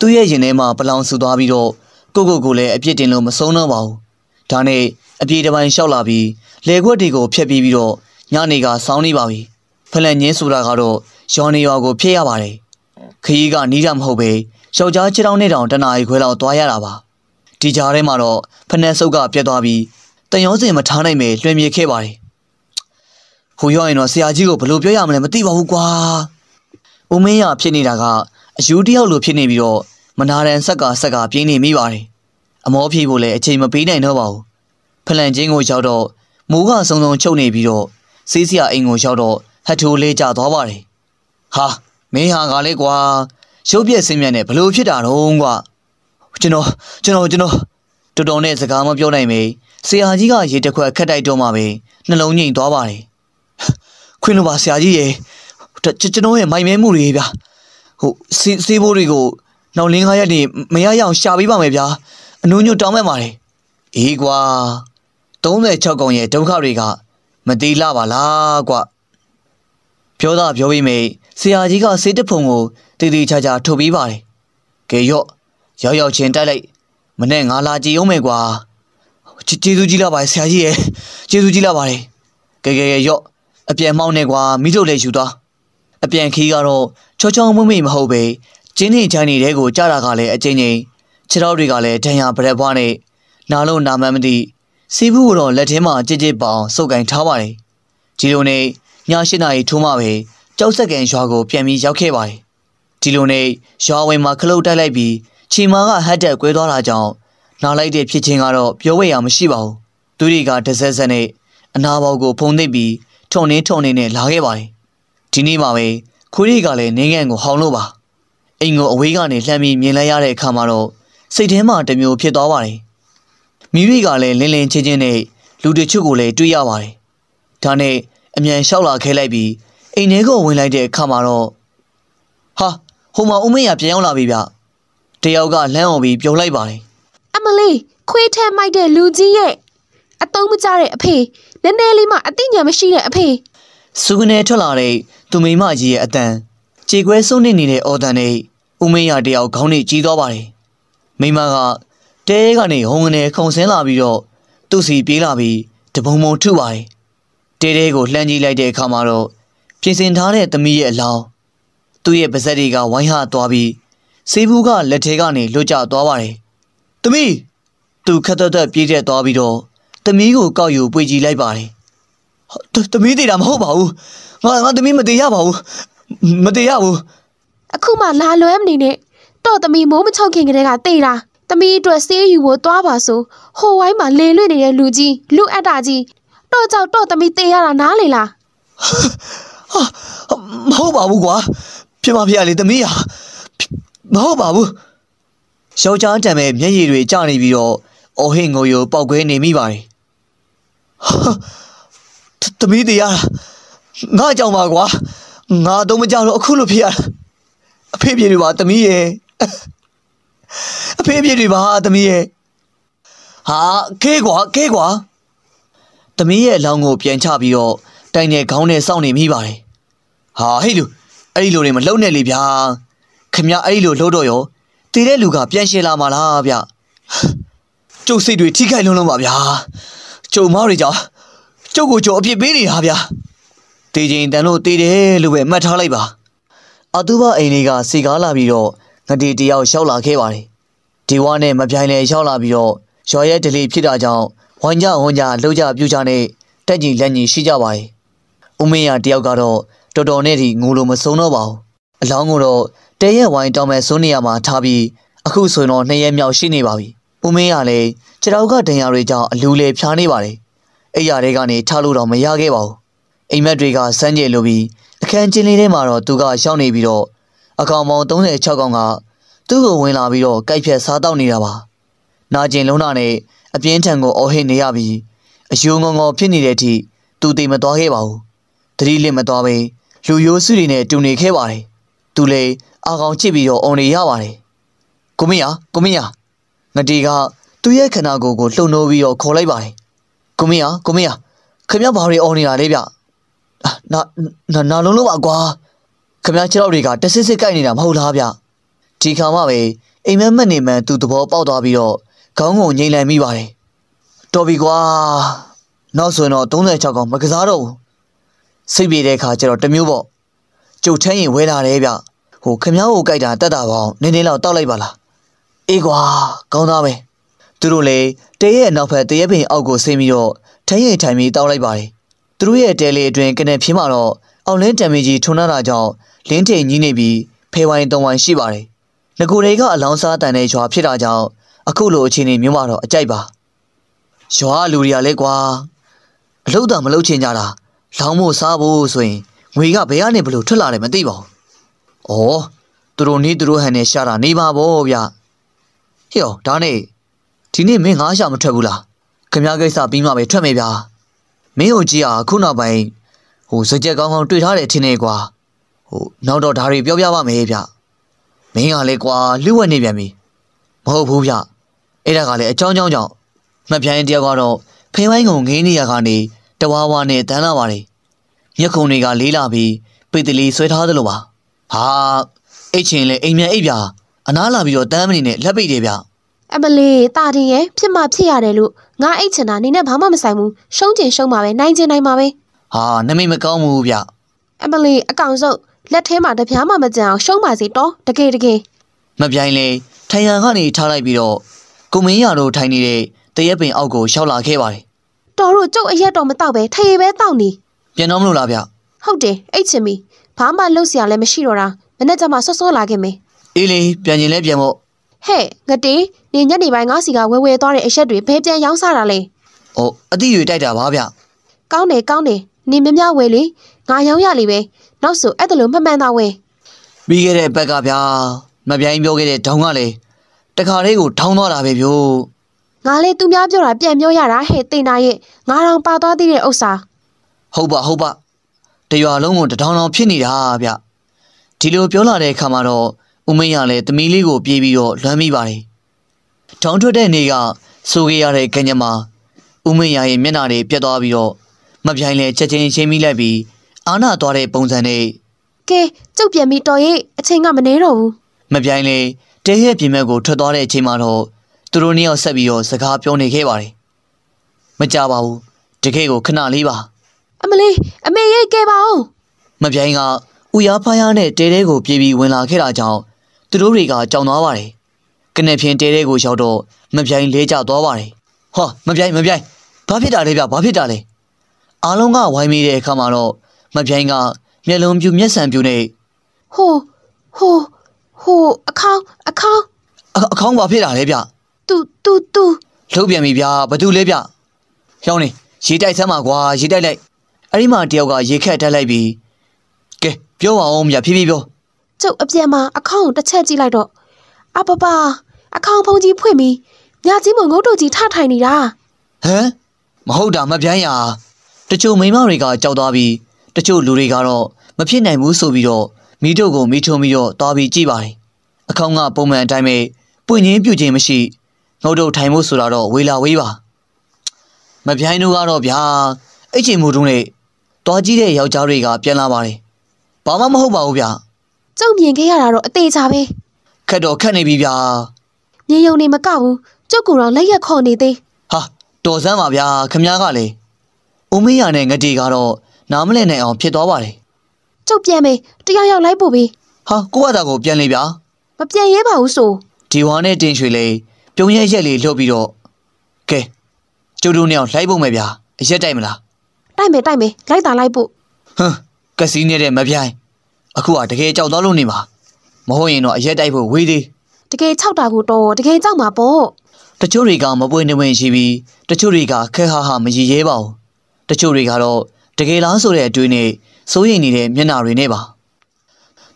သူ့ရဲ့ရင်ထဲမှာပလောင်ဆူသွားပြီးတော့ကိုကိုကိုလည်းအပြစ်တင်လို့မဆုံးတော့ပါဘူးဒါနဲ့အပြေတပိုင်းလျှောက်လာပြီးလေခွက်တွေကိုဖျက်ပြီးပြီးတော့ညနေကစောင်းနေပါပြီဖလန်ညင်းဆိုတာကတော့ရောင်နေရွာကိုဖြစ်ရပါတယ်ခရီးကနီးတာမဟုတ်ပဲယောက်ျားခြေထောက်နဲ့တောင်တနားရီခွဲလောက်သွားရတာပါဒီကြားထဲမှာတော့ဖနက်ဆုပ်ကပြက်သွားပြီးတန်ရုံးစင်မထားနိုင်ပဲလွှင့်မြေခဲ့ပါတယ်ဟိုရောက်ရင်တော့ဆရာကြီးကိုဘယ်လိုပြောရမလဲမသိပါဘူးကွာဦးမင်းရဖြစ်နေတာကအယူတယောက်လိုဖြစ်နေပြီးတော့မနာတန်ဆက်ကဆက်ကပြင်းနေမိပါတယ်အမောဖြေဖို့လည်းအချိန်မပေးနိုင်တော့ပါဘူးဖလန်ချင်းကိုရောက်တော့မိုးကဆုံဆုံချုပ်နေပြီးတော့စေးစရာအိမ်ကိုရောက်တော့ဟတ်ထိုးလေးကြသွားပါတယ်။ဟာမင်းဟာကလည်းကွာရုပ်ပြက်စင်းမြတ်နဲ့ဘလို့ဖြစ်တာတော့ကွာကျွန်တော်ကျွန်တော်ကျွန်တော်တော်တော်နဲ့စကားမပြောနိုင်ပေဆရာကြီးကရေတစ်ခွက်ခက်တိုက်တော့မှပဲနှလုံးငိမ့်သွားပါတယ်ခွင်းလို့ပါဆရာကြီးရေကျွန်တော်ရဲ့မိုင်မဲမှုတွေဗျာဟိုစေးဘိုးတွေကိုနောက်လင်းခါရက်နေမရရအောင်ရှာပေးပါမယ်ဗျာအနုညွတ်တောင်းမဲ့ပါတယ်အေးကွာ36កောင်ရဲ့ဒုက္ခတွေကမသေးလာပါလားကွပြောတာပြောပြီးမေဆရာကြီးကစေးတဖုံကိုတည်တည်ချာချာထုတ်ပြီးပါတယ်ကဲရော့ရောက်ရောက်ချင်းတိုက်လိုက်မနဲ့ငါလာကြည့်အောင်မယ်ကွာကျေးဇူးကြီးလာပါတယ်ဆရာကြီးရယ်ကျေးဇူးကြီးလာပါတယ်ကဲကဲကဲရော့အပြန်မောင်းနေကွာမိတို့လည်းယူသွားအပြန်ခီးကတော့ချောချောမွေ့မွေ့မဟုတ်ပဲကျင်းနေချိုင်းနေတဲ့ကိုကြားတာကလည်းအကျဉ်းချင်းခြေထောက်တွေကလည်းဒဏ်ရာပရက်ဘွားနဲ့နာလို့နာမှန်းမသိစီဘူးကိုတော့လက်ထဲမှာကြည်ကြည်ပေါင်စုပ်ကင်ထားပါတယ်ဒီလိုနဲ့ည၈နာရီထိုးမှပဲကြောက်စက်ကန်ရွာကိုပြန်ပြီးရောက်ခဲ့ပါတယ်ဒီလိုနဲ့ရွာဝင်မှာခလုတ်တိုက်လိုက်ပြီးချီမာကဟတ်တက်ကွဲသွားတာကြောင့်နားလိုက်တဲ့ဖြစ်ချင်းကတော့ပြောဝေရမရှိပါဘူးသူတွေကတဆက်ဆက်နဲ့အနာဘောက်ကိုဖုံသိပ်ပြီးထုံနေထုံနေနဲ့လာခဲ့ပါတယ်ဒီနေ့မှာပဲခွေးတွေကလည်းနင်းငံကိုဟောင်းလို့ပါအိမ်ကိုအဝေးကနေလှမ်းပြီးမြင်လိုက်ရတဲ့အခါမှာတော့စိတ်ထဲမှာတမျိုးဖြစ်သွားပါတယ်မိရိကလည်းလင်းလင်းချင်းချင်းနဲ့လူတချို့ကိုလည်းတွေ့ရပါတယ်။ဒါနဲ့အမြန်လျှောက်လာခဲလိုက်ပြီးအိမ်ထဲကိုဝင်လိုက်တဲ့အခါမှာတော့ဟာဟိုမှာဦးမင်းရပြန်ရောက်လာပြီဗျ။တယောက်ကလမ်းအောင်ပြီးပြုံလိုက်ပါတယ်။အမလီခွေးထဲမိုက်တဲ့လူကြီးရဲ့အတုံးမကျတဲ့အဖေနည်းနည်းလေးမှအသိဉာဏ်မရှိတဲ့အဖေစုကနေထွက်လာတဲ့သူမိမကြီးရဲ့အတန်ခြေခွဲဆုံးနေနေတဲ့အော်တန်နဲ့ဦးမင်းရတယောက်ခေါင်းနဲ့ကြီးသွားပါတယ်။မိမကတဲရဲကနေဟုံကနေခုံဆင်းလာပြီးတော့သူ့စီပြေးလာပြီးတပုံပုံထုပါတယ်။တဲတဲကိုလှမ်းကြည့်လိုက်တဲ့အခါမှာတော့ပြင်ဆင်ထားတဲ့သမီးရဲ့အလောင်းသူ့ရဲ့ပါဇက်တွေကဝိုင်းဟသွားပြီးစေးဘူးကလက်ထဲကနေလွတ်ကျသွားပါတယ်။သမီးသူခက်တက်တက်ပြေးတဲ့သွားပြီးတော့သမီးကိုကောက်ယူပွေကြည့်လိုက်ပါတယ်။သမီးတည်တာမဟုတ်ပါဘူး။ငါငါသမီးမတည်ရပါဘူး။မတည်ရဘူး။အခုမှလာလွဲမနေနဲ့တော့သမီးမိုးမချုပ်ခင်ကတည်းကတည်တာ။။သမီးအတွက်ဆေးယူဖို့သွားပါဆို။ဟိုဝိုင်းမှာလေလွင့်နေတဲ့လူကြီးလူအပ်တာကြီးတော့ကြောက်တော့သမီးတေးရတာနားလေလား။ဟာမဟုတ်ပါဘူးကွာ။ဖြစ်မဖြစ်ရလေသမီးဟာမဟုတ်ပါဘူး။ယောက်ျားတံမဲ့မျက်ရည်တွေကျနေပြီးတော့အိုဟင်ငိုယိုပောက်ခွဲနေမိပါတယ်။ဟာသမီးတေးရတာငါကြောင်ပါကွာ။ငါတော့မကြောက်တော့အခုလိုဖြစ်ရတာ။အဖေပြေတွေပါသမီးရဲ့။အဖေအပြစ်တွေပါ သမီးရဲ့ဟာခဲကွာခဲကွာသမီးရဲ့အလောင်းကိုပြန်ချပြီးတော့တိုင်တဲ့ခေါင်းနဲ့စောင့်နေမိပါတယ်ဟာဟေ့လူအဲ့ဒီလူတွေမလုံနဲ့လေဗျာခမအဲ့ဒီလူလှုပ်တော့ရောတည်တဲ့လူက ပြန်ရှယ်လာမှာလားဗျကျုပ်စိတ်တွေထိခိုက်လုံးလုံးပါဗျာကျုံမောက်တွေကြောင့်ကျုပ်ကိုကြော်အပြစ်ပေးနေတာဗျာတေးချင်းတန်လို့တေးတယ်လို့ပဲမှတ်ထားလိုက်ပါအတူပါအိမ်လေးကစီကားလာပြီးတော့ငတီတယောက်လျှောက်လာခဲ့ပါတယ်ဒီဝါနဲ့မပြိုင်လဲလျှောက်လာပြီးတော့ရော်ရဲဒလီဖြစ်တာကြောင့်ဝမ်းကြဝမ်းကြလှုပ်ကြပြူကြနဲ့တက်ကြီးလက်ကြီးရှိကြပါတယ်ဦးမင်းရတယောက်ကတော့တော်တော်နဲ့ဒီငိုလိုမဆုံးတော့ပါဘူးအလောင်းကတော့တဲရဲ့ဝိုင်းတောင်းမဲ့စိုးနေရမှာထားပြီးအခုဆိုရင်တော့နှစ်ရက်မြောက်ရှိနေပါပြီဦးမင်းရလည်းခြေထောက်ကဒဏ်ရာတွေကြောင့်အလူလေဖျားနေပါတယ်အိယာတွေကနေထားလို့တော့မရခဲ့ပါဘူးအိမ်မက်တွေကစမ်းကြဲလိုပြီးအခန်းကျင်းလေးထဲမှာတော့သူကရောက်နေပြီးတော့အကောင်ပေါင်း36ကောင်ကသူ့ကိုဝင်လာပြီးတော့ကြိုက်ဖြတ်စားတောက်နေတာပါ။နာကျင်လုံးနာနဲ့အပြင်းထန်ကို အော်ဟစ်နေရပြီးအယိုးငုံငုံဖြစ်နေတဲ့အထိသူတိမ်မသွားခဲ့ပါဘူး။သတိလစ်မသွားပဲလူရိုးစုတွေနဲ့တူနေခဲ့ပါတယ်။သူလည်းအာကောင်ချစ်ပြီးတော့အော်နေရပါတယ်။ကိုမင်းရကိုမင်းရငတီကသူ့ရဲ့ခန္ဓာကိုယ်ကိုလှုံ့နှိုးပြီးတော့ခေါ်လိုက်ပါတယ်။ကိုမင်းရကိုမင်းရခင်ဗျားဘာတွေအော်နေတာလဲဗျ။နာနာလုံးလုံးပါကွာ။ခမည်းခြေောက်တွေကတဆစ်စစ်ကြိုက်နေတာမဟုတ်လားဗျဒီခါမှပဲအိမ်မက်မက်နေမှန်သူသဘောပေါက်သွားပြီးတော့ခေါင်းကိုငိမ့်လိုက်မိပါတယ်တော်ပြီကွာနောက်ဆိုရင်တော့36ကောင်မကစားတော့ဘူးစိတ်ပြေတဲ့အခါကျတော့တမျိုးပေါ့ကြုတ်ထန်းရင်ဝဲလာတယ်ဗျဟိုခမည်းကိုကြိုက်တာတတ်တာပေါ့နင်းနေလောက်တောက်လိုက်ပါလားအေးကွာကောင်းသားပဲသူတို့လည်းတဲရဲ့နောက်ဖက်တရက်ပင်အောက်ကိုဆင်းပြီးတော့ထန်းရည်ထိုင်ပြီးတောက်လိုက်ပါတယ်သူတို့ရဲ့တဲလေးအတွင်ကနေဖြင်းမှာတော့အောင်လင်းတံမီကြီးထွန်းလာတာကြောင့်လင်းချိန်ကြီးနေပြီးဖေဝိုင်၃ဝိုင်ရှိပါတယ်။ငကိုတွေကအလောင်းစားတန်တဲ့ရွာဖြစ်တာကြောင့်အခုလိုအခြေအနေမျိုးမှာတော့အကြိုက်ပါ။ရွာလူတွေကလည်းကွာအလုတ်တာမလုတ်ချင်ကြတာလောင်းဖို့စားဖို့ဆိုရင်ငွေကဘယ်ကနေဘလို့ထွက်လာတယ်မသိပါဘူး။အော်သူတို့နေသူတို့ဟန်နေရှာတာနေပါဗောဗျ။ဟေ့ော်ဒါနဲ့ဒီနေ့မင်းငါးရှာမထွက်ဘူးလား။ခင်ဗျားကိစ္စပြီးမှပဲထွက်မယ်ဗျာ။မင်းတို့ကြည့်ဟာခုနောက်ပိုင်းဟိုစကြက်ကောင်းကောင်းတွေ့ထားတယ်ထင်နေကွာ။ဟိုနောက်တော့ဒါတွေပြောပြပါမယ်ဗျမင်းကလေကွာလှုပ်ဝက်နေပြန်ပြီမဟုတ်ဘူးဗျအဲ့ဒါကလည်းအချောင်းချောင်းကြောင့်မှတ်ပြန်တယောက်ကတော့ဖိဝိုင်းကုံငင်းနေရကနေတဝါဝါနဲ့တန်းလာပါလေမျက်ခုံတွေက လေးလာပြီးပိတ်တလီဆွဲထားသလိုပါဟာအိတ်ချင်လေအိမ်မြန်အိတ်ပြအနားလာပြီးတော့တန်းမနေနဲ့လက်ပိတ်တယ်ဗျအမလေးတာတင်ရဲ့ဖြစ်မှဖြစ်ရတယ်လို့ငါအိတ်ချင်တာနေနဲ့ဘာမှမဆိုင်ဘူးရှုံးကျင်ရှုံးပါပဲနိုင်ကျင်နိုင်ပါပဲဟာနမိတ်မကောင်းဘူးဗျအမလေးအကောင်ဆုံးလက်ထဲမှာတပြားမှမကြံအောင်ရှုံးပါစေတော့တကယ်တကယ်မပြိုင်လေထိုင်ရန်ကနေထားလိုက်ပြီးတော့ကိုမင်းရတို့ထိုင်နေတဲ့တရက်ပင်အောက်ကိုရှောက်လာခဲ့ပါတယ်တော်တို့ကျုပ်အရက်တော်မတော့ပဲထိုင်ရပဲတောက်နေပြန်တော့မလို့လားဗျဟုတ်တယ်အိတ်ချင်ပြီဘာမှလှုပ်စရာလည်းမရှိတော့တာမနေ့ကမှဆော့ဆော့လာခဲ့မယ်အေးလေပြန်ရင်လည်းပြန်ဖို့ဟဲ့ငတေးနေညနေပိုင်းငါစီကဝဲဝဲသွားတဲ့အရက်တွေဘယ်ပြန်ရောင်းစားတာလဲအော်အတိတွေတိုက်တာပါဗျကောင်းတယ်ကောင်းတယ်နေမမြဝယ်လေငါရောင်းရလေပဲနောက်ဆိုအဲ့တလို့မမှန်တာဝယ်ပြီးခဲ့တဲ့ဘက်ကဗျာမပြိုင်းပြောခဲ့တဲ့ဒေါင်းကလည်းတခါလေးကိုထောင်းသွားတာပဲဗျို့ငါလည်းသူများပြောတာပြန်ပြောရတာဟဲ့တင်တာရဲ့ငါတောင်ပါသွားသေးတဲ့ဥစ္စာဟုတ်ပါဟုတ်ပါတရွာလုံးကိုတထောင်းထောင်းဖြစ်နေတာဗျဒီလိုပြောလာတဲ့အခါမှာတော့ဦးမင်းရလည်းသမီးလေးကိုပြေးပြီးတော့လွမ်းမိပါတယ်ထောင်းထွက်တဲ့နေ့ကဆိုခဲ့ရတဲ့ကံကြမ္မာဦးမင်းရရဲ့မျက်နှာတွေပြတ်သွားပြီးတော့မပြိုင်လဲချက်ချင်းရှင်းမိလိုက်ပြီးအာနာသွားတဲ့ပုံစံနဲ့ကဲကျုပ်ပြန်ပြီးတော်ရဲ့အချိန်ကမနေတော့ဘူးမပြိုင်လဲတဲရဲ့ပြင်မဲ့ကိုထွက်သွားတဲ့အချိန်မှာတော့သူတို့နှစ်ယောက်ဆက်ပြီးတော့စကားပြောနေခဲ့ပါတယ်မကြပါဘူးတကယ်ကိုခဏလေးပါအမလေးအမေရဲ့ကဲပါဦးမပြိုင်ကဥရဖားရနဲ့တဲတဲကိုပြေးပြီးဝင်လာခဲ့တာကြောင့်သူတို့တွေကကြောင်သွားပါတယ်ကနေဖြင့်တဲတဲကိုရောက်တော့မပြိုင်လဲကျသွားပါတယ်ဟောမပြိုင်မပြိုင်ဘာဖြစ်တာလဲဗျဘာဖြစ်တာလဲအားလုံးကဝိုင်းမိတဲ့အခါမှာတော့မပြိုင်ကမျက်လုံးပြူမျက်စံပြူနဲ့ဟိုဟိုဟိုအခေါင်းအခေါင်းအခေါင်းဘာဖြစ်တာလဲဗျတူတူတူလှုပ်ပြန်ပြီဗျာဘာတူလဲဗျရောင်းနေရေတိုက်ဆမ်းပါကွာရေတိုက်လိုက်အဲ့ဒီမှာတယောက်ကရေခက်တက်လိုက်ပြီကဲပြောပါအောင်ဗျာဖြည်းဖြည်းပြောကျုပ်အပြန်မှာအခေါင်းကိုတစ်ချက်ကြည့်လိုက်တော့အပပအခေါင်းဖုံးကြီးဖွင့်ပြီးညကြီးမုံငုတ်တို့ကြီးထထိုင်နေတာဟမ်မဟုတ်တာမပြန်ရတချို့မိမတွေကကြောက်သွားပြီးတချို့လူတွေကတော့မဖြစ်နိုင်ဘူးဆိုပြီးတော့မိတို့ကိုမိထုံပြီးတော့သွားပြီးကြည့်ပါတယ်အခေါင်းကပုံမှန်အတိုင်းပဲပွင့်ချင်းပြုတ်ချင်းမရှိငုတ်တို့ထိုင်ဖို့ဆိုတာတော့ဝေလာဝေးပါမပြိုင်းတို့ကတော့ဗျာအဲ့ချိန်မို့တုန်းလေသွားကြည့်တဲ့ယောက်ျားတွေကပြန်လာပါတယ်ဘာမှမဟုတ်ပါဘူးဗျာကြုံမြင်ခဲ့ရတာတော့အသေးချာပဲခက်တော့ခက်နေပြီဗျာမြေယုံနေမကဘူးကြုတ်ကူတော့လက်ရက်ခေါ်နေသေးဟာတော်စမ်းပါဗျာခမ ्या ကလည်းဦးမေးရနဲ့ငတီကတော့နားမလည်နိုင်အောင်ဖြစ်သွားပါတယ်ကျုပ်ပြန်မေးတယောက်ယောက်လိုက်ပို့ပြီဟာကိုကတာကိုပြန်လေဗျာမပြန်ရဲပါဘူးဆိုဒီဝါနဲ့တင်ရွှေလေးပြုံးရဲရက်လေးလှုပ်ပြီးတော့ကဲကျုပ်တို့နဲ့လိုက်ပို့မယ်ဗျာအရက်တိုက်မလားတိုက်မယ်တိုက်မယ်လိုက်တာလိုက်ပို့ဟမ်ကစီးနေတဲ့မပြိုင်အခုကတကယ်ကြောက်သွားလို့နေမှာမဟုတ်ရင်တော့အရက်တိုက်ဖို့ဝေးသေးတကယ်ခြောက်တာကိုတော့တကယ်ကြောက်မှာပေါ့တချို့တွေကမပွေနေဝင်ရှိပြီးတချို့တွေကခဲဟာဟာမရည်ရဲပါဘူးတချို့တွေကတော့တကယ်လားဆိုတဲ့အတွေးနဲ့စိုးရိမ်နေတဲ့မျက်နှာတွေနဲ့ပါ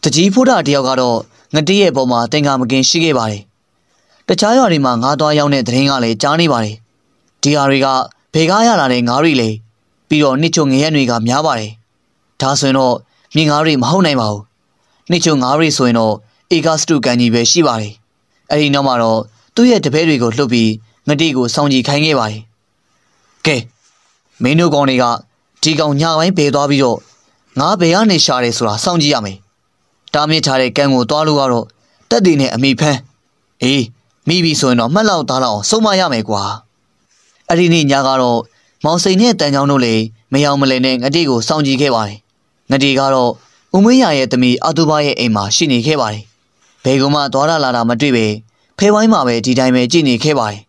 တကြီးဖိုးတာတယောက်ကတော့ငတိရဲ့ပုံမှာတင်္ကာမကင်ရှိခဲ့ပါတယ်တခြားရွာတွေမှာငါးသွားရောက်တဲ့သတင်းကလည်းကြားနေပါတယ်ဒီဟာတွေကဘေကားရလာတဲ့ငါးတွေလေပြီးတော့နှစ်ချုံငရက်တွေကများပါတယ်ဒါဆိုရင်တော့မြင်ငါးတွေမဟုတ်နိုင်ပါဘူးနှစ်ချုံငါးတွေဆိုရင်တော့ဧကစတုကန်ကြီးပဲရှိပါတယ်အဲ့ဒီနောက်မှာတော့သူ့ရဲ့တပည့်တွေကိုလှုပ်ပြီးငတိကိုစောင့်ကြည့်ခိုင်းခဲ့ပါတယ်ကဲမင်းတို့ကောင်တွေကဒီကောင်ညပိုင်းပေသွားပြီးတော့ငါဘယ်ကနေရှာတယ်ဆိုတာစောင့်ကြည့်ရမယ်တားမြစ်ထားတဲ့ကံကိုသွားလို့ကတော့တက်တည်နဲ့အမိဖမ်းအေးမိပြီဆိုရင်တော့မှတ်လောက်သားလောက်ဆုံးမရမယ်ကွာအဲ့ဒီနေ့ညကတော့မောင်စိန်နဲ့တန်ချောင်းတို့လေမယောင်မလဲနဲ့ငတိကိုစောင့်ကြည့်ခဲ့ပါတယ်ငတိကတော့ဦးမွေးရရဲ့သမီးအတူပါရဲ့အိမ်မှာရှိနေခဲ့ပါတယ်ဘယ်ကမှသွားရလာတာမတွေ့ပဲဖဲဝိုင်းမှာပဲဒီတိုင်းပဲကြည့်နေခဲ့ပါတယ်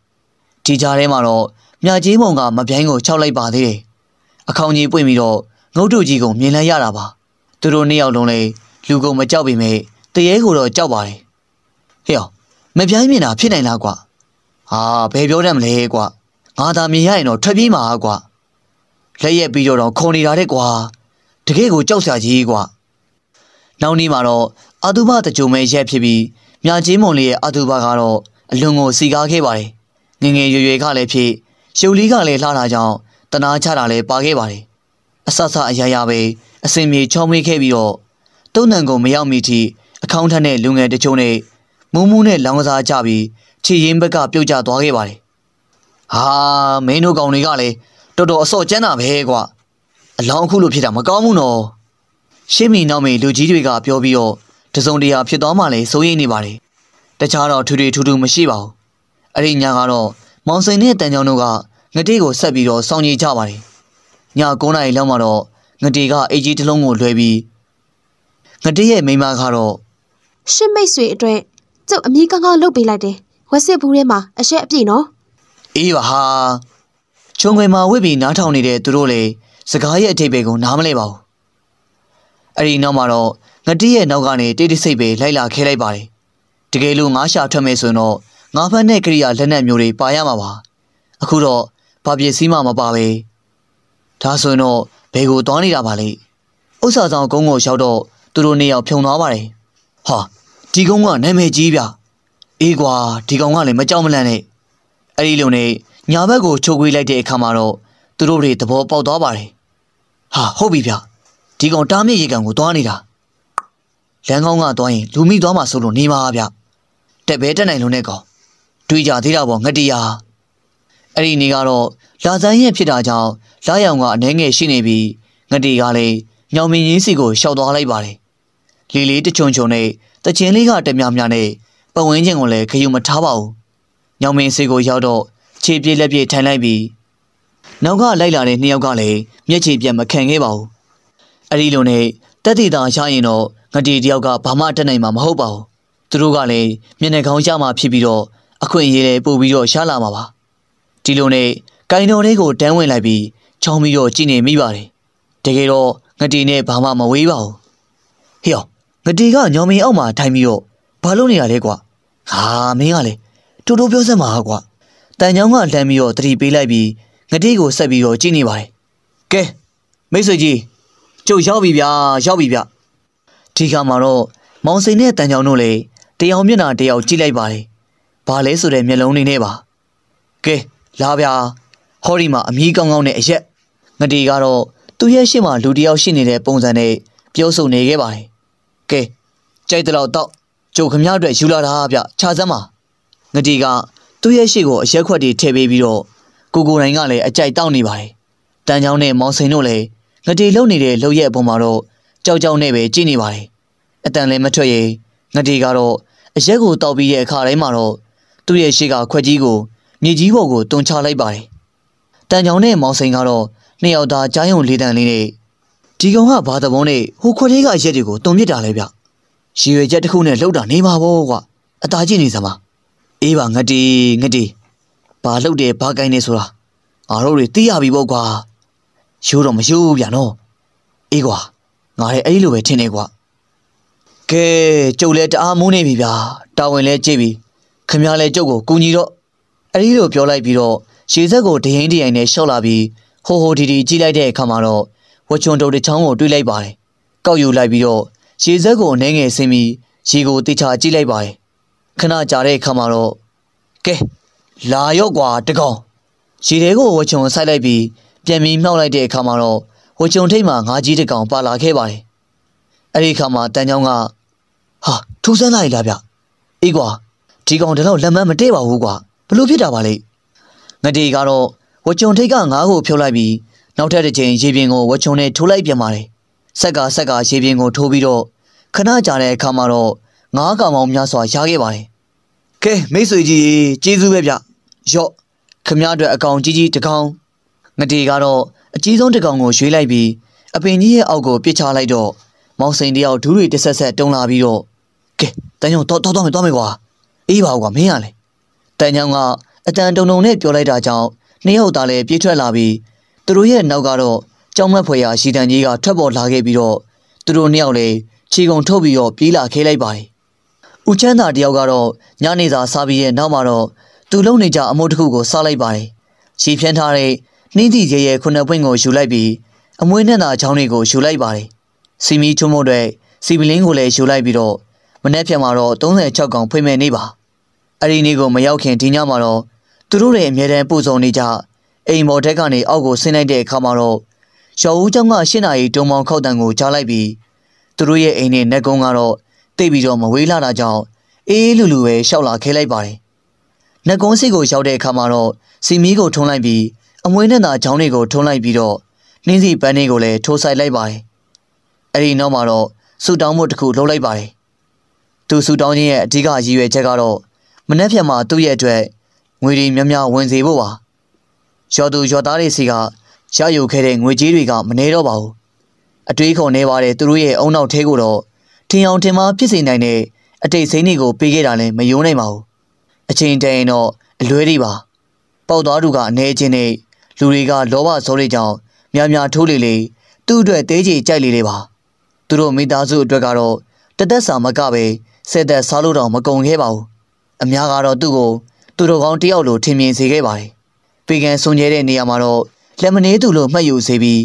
ဒီကြားထဲမှာတော့မြကြီးမုံကမပြိုင်းကိုခြောက်လိုက်ပါသေးတယ်။အခေါင်ကြီးပွင့်ပြီးတော့ငုတ်တို့ကြီးကိုမြင်လိုက်ရတာပါ။သူတို့နှစ်ယောက်လုံးလည်းလူကုန်မကြောက်ပေမဲ့တရေကိုတော့ကြောက်ပါတယ်။ဟေ့မပြိုင်းမြင်တာဖြစ်နိုင်လားကွာ။ဟာဘယ်ပြောတတ်မလဲကွာ။ငါသာမြင်ရရင်တော့ထွက်ပြေးမှာကွာ။လက်ရက်ပြီးတော့ခုံနေတာတဲ့ကွာ။တကယ်ကိုကြောက်စရာကြီးကွာ။နောက်နေ့မှာတော့အတုဘတကြုံမဲ့ရက်ဖြစ်ပြီးမြကြီးမုံလေးရဲ့အတုဘကတော့အလွန်ကိုစီကားခဲ့ပါတယ်။ငငယ်ရွယ်ရွယ်ကလည်းဖြစ်ရုပ်လေးကလည်းလှတာကြောင့်တနာချတာလည်းပါခဲ့ပါတယ်အဆဆအရာရာပဲအစင်မြေချောင်းမွေးခဲ့ပြီးတော့တုံ့နံကိုမရောက်မီထိအကောင့်ထက်တဲ့လူငယ်တချို့နဲ့မူးမူးနဲ့လောင်းကစားကြပြီးခြေရင်းဘက်ကပြုတ်ကျသွားခဲ့ပါတယ်ဟာမင်းတို့ကောင်တွေကလည်းတော်တော်အစော့ကျန်းတာပဲကွာအလောင်းအခုလိုဖြစ်တာမကောင်းဘူးနော်ရှေ့မီနောက်မီလူကြီးတွေကပြောပြီးတော့တစုံတရာဖြစ်သွားမှလည်းစိုးရိမ်နေပါတယ်တခြားတော့ထူထူထူထူမရှိပါဘူးအဲ့ဒီညကတော့မောင်စိန်နဲ့တန်ချောင်းတို့ကငတိကိုဆက်ပြီးတော့စောင့်ကြည့်ကြပါတယ်ည9နာရီလောက်မှာတော့ငတိကအိတ်ကြီးတစ်လုံးကိုလွှဲပြီးငတိရဲ့မိမကတော့ရှစ်မိတ်ဆွေအတွက်ကျုပ်အမီးကောင်းကောင်းလုပ်ပေးလိုက်တယ်ဝက်စစ်ဘူးထဲမှာအရက်အပြည့်နော်အေးပါဟာချုံငွေမှာဝစ်ပြီးနားထောင်နေတဲ့သူတို့လေစကားရဲ့အထိပ်ပဲကိုနားမလဲပါဘူးအဲ့ဒီနောက်မှာတော့ငတိရဲ့နောက်ကနေတိတ်တိတ်ဆိတ်ပဲလိုက်လာခဲလိုက်ပါတယ်တကယ်လို့ငါးရှာထွက်မယ်ဆိုရင်တော့ငါးဖက်နဲ့ကရိယာလက်နက်မျိုးတွေပါရမှာပါအခုတော့ဘာပစ္စည်းမှမပါပဲဒါဆိုရင်တော့ဘယ်ကိုသွားနေတာပါလဲဥစ္စာဆောင်ကုန်းကိုရောက်တော့သူတို့နေရောက်ဖြုံသွားပါတယ်ဟာဒီကုန်းကနာမည်ကြီးဗျအေးကွာဒီကောင်ကလည်းမကြောက်မလန့်နဲ့အဲ့ဒီလိုနဲ့ညာဘက်ကိုချုပ်ခွေးလိုက်တဲ့အခါမှာတော့သူတို့တွေသဘောပေါက်သွားပါတယ်ဟာဟုတ်ပြီဗျဒီကောင်တားမြစ်ရေကန်ကိုသွားနေတာလမ်းကောင်းကသွားရင် လူမိသွားမှာဆိုလို့နေပါဗျတက်ပဲတက်နိုင်လို့နဲ့ကောင်တွေ့ကြသေးတာပေါ့ငတိယာအဲ့ဒီနေ့ကတော့လာဆန်းရက်ဖြစ်တာကြောင့်လာရောင်ကအနေငယ်ရှိနေပြီးငတိကလည်းညောင်မင်းရင်းစီကိုရှောက်သွားလိုက်ပါတယ်လီလေးတချုံချုံနဲ့တချင်းလေးကတမြမြနဲ့ပဝင်းချင်းကိုလည်းခရုမထားပါဘူးညောင်မင်းစီကိုရောက်တော့ခြေပြေးလက်ပြေးထိုင်လိုက်ပြီးနောက်ကလိုက်လာတဲ့နှစ်ယောက်ကလည်းမျက်ခြေပြတ်မခံခဲ့ပါဘူးအဲ့ဒီလိုနဲ့တက်တီတာရရင်တော့ငတီတယောက်ကဘာမှတတ်နိုင်မှာမဟုတ်ပါဘူးသူတို့ကလည်းမျက်နှာခေါင်းကျမှဖြစ်ပြီးတော့အခွင့်အရေးလည်းပို့ပြီးတော့ရလာမှာပါဒီလိုနဲ့ကင်တော်လေးကိုတန်းဝင်လိုက်ပြီးချောင်းပြီးတော့ကြည်နေမိပါတယ်တကယ်တော့ငတီနဲ့ဘာမှမဝေးပါဘူးဟေ့အောင်ငတီကညောင်မင်းအောက်မှာထိုင်ပြီးတော့ဘာလုပ်နေရလဲကွာဟာမင်းကလေတူတူပြောစမ်းပါကွာတန်ချောင်းကလှမ်းပြီးတော့တတိပေးလိုက်ပြီးငတိကိုဆက်ပြီးတော့ကြည်နေပါတယ်ကဲမိတ်ဆွေကြီးကျုပ်ရောက်ပြီဗျာရောက်ပြီဗျဒီခါမှာတော့မောင်စိန်နဲ့တန်ချောင်းတို့လည်းတယောက်မျက်နှာတယောက်ကြည့်လိုက်ပါတယ်ဘာလဲဆိုတဲ့မျက်လုံးလေးနဲ့ပါကဲလာဗျာဟောဒီမှာအမီးကောင်းကောင်းနဲ့အရက်ငတီကတော့သူ့ရဲ့ရှေ့မှာ လူတယောက်ရှိနေတဲ့ပုံစံနဲ့ပြောဆိုနေခဲ့ပါတယ်ကဲကြိုက်တယ်လို့တော့ကြုံခမရအတွက်ယူလာတာဗျခြာစမ်းပါငတီကသူ့ရဲ့ရှေ့ကိုအရက်ခွက်တွေထည့်ပေးပြီးတော့ကိုကိုနိုင်ကလည်းအကြိုက်တောက်နေပါတယ်တန်ချောင်းနဲ့မောင်စိန်တို့လည်းငတီလှုပ်နေတဲ့လှုပ်ရဲ့အပေါ်မှာတော့ကြောက်ကြောက်နဲ့ပဲကြည့်နေပါတယ်အတန်လည်းမထွက်ရင်ငတီကတော့အရက်ကိုတောက်ပြီးရဲ့အခါတိုင်းမှာတော့သူ့ရဲ့ရှေ့ကခွက်ကြီးကိုမြေကြီးပေါ်ကိုတွန်ချလိုက်ပါတယ်။တန်ချောင်နဲ့မောင်စိန်ကတော့နှစ်ယောက်သားကြားယုံလေးတန်လေးနဲ့ဒီကောင်ကဘာသဘောနဲ့ဟိုခွက်လေးကရက်တွေကိုတွန်ပစ်တာလဲဗျ။ရည်ရွယ်ချက်တစ်ခုနဲ့လှုပ်တာနေပါဘောကွာ။အသာကြည့်နေစမ်းပါ။အေးပါငတီငတီဘာလှုပ်တယ်ဘာကိုင်းနေဆိုတာအားတို့တွေသိရပြီပေါ့ကွာ။ရိုးတော့မရိုးဘူးဗျာနော်။အေးကွာငါလည်းအဲ့ဒီလိုပဲထင်နေကွာ။ကဲကျုပ်လည်းတအားမိုးနေပြီဗျာတာဝန်လည်းကြည့်ပြီခမရလဲကျုပ်ကိုကူညီတော့အဲဒီလိုပြောလိုက်ပြီးတော့ရေစက်ကိုဒရင်တရိုင်နဲ့ရှော့လာပြီးဟိုဟိုဒီဒီကြည့်လိုက်တဲ့အခါမှာတော့ဝချုံတုံတစ်ချောင်းကိုတွေးလိုက်ပါတယ်ကောက်ယူလိုက်ပြီးတော့ရေစက်ကိုနှဲငယ်ဆင်းပြီးရေကိုတေချာကြည့်လိုက်ပါတယ်ခဏကြာတဲ့အခါမှာတော့ကဲလာရော့ကွာတကောင်ရေတဲကိုဝချုံဆိုက်လိုက်ပြီးပြန်ပြီးမြောက်လိုက်တဲ့အခါမှာတော့ဝချုံထိတ်မှငါးကြီးတကောင်ပါလာခဲ့ပါတယ်အဲ့ဒီအခါမှာတန်ချောင်းကဟာထူးဆန်းလိုက်လားဗျအေးကွာဒီကောင်တလောက်လက်မမတည့်ပါဘူးကွာဘလို့ဖြစ်တာပါလဲငတေကတော့ဝချုံထိတ်ကငါးကိုဖြုတ်လိုက်ပြီးနောက်ထပ်တစ်ချိန်ရေပြင်ကိုဝချုံနဲ့ထိုးလိုက်ပြန်ပါတယ်ဆက်ကဆက်ကရေပြင်ကိုထိုးပြီးတော့ခဏကြာတဲ့အခါမှာတော့ငါးကောင်ပေါင်းများစွာရခဲ့ပါတယ်ကဲမိတ်ဆွေကြီးကျေးဇူးပဲဗျရော့ခမရအတွက်အကောင်ကြီးကြီးတကောင်ငတေကတော့အကြီးဆုံးတကောင်ကိုရွေးလိုက်ပြီးအပင်ကြီးရဲ့အောက်ကိုပစ်ချလိုက်တော့မောင်စိန်တယောက်ဒူးတွေတဆက်ဆက်တုံလာပြီးတော့ကဲတန်းရုံတော့တော့တော့မယ်တော့မယ်ကွာအေးပါဦးကမင်းရလေတန်ချောင်းကအတန်တုံတုံနဲ့ပြောလိုက်တာကြောင့်နှစ်ယောက်သားလည်းပြေးထွက်လာပြီးသူတို့ရဲ့နောက်ကတော့ကြောင်မက်ဖွယ်ရာရှီတန်ကြီးကထွက်ပေါ်လာခဲ့ပြီးတော့သူတို့နှစ်ယောက်လည်းခြေကုံထုတ်ပြီးတော့ပြေးလာခဲလိုက်ပါတယ်။ဦးချမ်းသာတယောက်ကတော့ညနေစာစားပြီးရဲ့နောက်မှာတော့သူလုံနေကြအမုတ်တစ်ခုကိုစားလိုက်ပါတယ်။ရှီဖြန်းထားတဲ့နှင်းသီရဲရဲခုနှစ်ပွင့်ကိုယူလိုက်ပြီးအမွေးနဲ့သာချောင်းတွေကိုယူလိုက်ပါတယ်။စီမီချုံမုတ်တဲ့စီပလင်းကိုလည်းယူလိုက်ပြီးတော့မနေ့ဖြန်မှာတော့36ကောင်ဖွင့်မယ်နေပါအဲ့ဒီနေ့ကိုမရောက်ခင်ဒီညမှာတော့သူတို့တွေအမြဲတမ်းပူဇော်နေကြအိမ်ပေါ်ထက်ကနေအောက်ကိုဆင်းလိုက်တဲ့အခါမှာတော့ရော်ဦးကျောင်းကရှင်းနာရီတုံမောင်ခောက်တန်ကိုကြားလိုက်ပြီးသူတို့ရဲ့အိမ်နဲ့နှက်ကုန်းကတော့တိတ်ပြီးတော့မဝေးလာတာကြောင့်အေးလူလူပဲရှောက်လာခဲလိုက်ပါတယ်နှက်ကုန်းစီကိုရောက်တဲ့အခါမှာတော့စီမီးကိုထုံးလိုက်ပြီးအမွေးနဲ့သာချောင်းတွေကိုထုံးလိုက်ပြီးတော့နှင်းစီပန်းတွေကိုလည်းထိုးဆိုင်လိုက်ပါတယ်အဲ့ဒီနောက်မှာတော့ဆူတောင်းမှုတစ်ခုလှုပ်လိုက်ပါတယ်သူဆူတောင်းခြင်းရဲ့အဓိကရည်ရွယ်ချက်ကတော့မနှက်ဖြန်မှာ သူ့ရဲ့အတွက်ငွေတွေများများဝင်စေဖို့ပါ ရော်သူရော်သားတွေစီကရယူခဲ့တဲ့ငွေကြေးတွေကမနေတော့ပါဘူးအတွေးခုံနေပါတဲ့သူတို့ရဲ့အုံနောက်ထဲကိုတော့ထင်အောင်ထင်မှားဖြစ်စေနိုင်တဲ့အတိတ်စိမ့်တွေကိုပေးခဲ့တာလည်းမယုံနိုင်ပါဘူးအချိန်တန်ရင်တော့အလွဲတွေပါပေါက်သွားသူကအနေချင်းနဲ့လူတွေကလောဘစိုးရိမ်ကြောင်များများထိုးလေလေသူ့အတွက်သေးချေကြိုက်လေလေပါ သူတို့မိသားစုအတွက်ကတော့တသက်စာမကပဲစစ်သက်စားလို့တော့မကုန်ခဲ့ပါဘူးအများကတော့သူ့ကိုသူတော်ကောင်းတယောက်လိုထင်မြင်စေခဲ့ပါတယ်ပေကန်ဆုံကျဲတဲ့နေရာမှာတော့လက်မနေသူလို့မှတ်ယူစေပြီး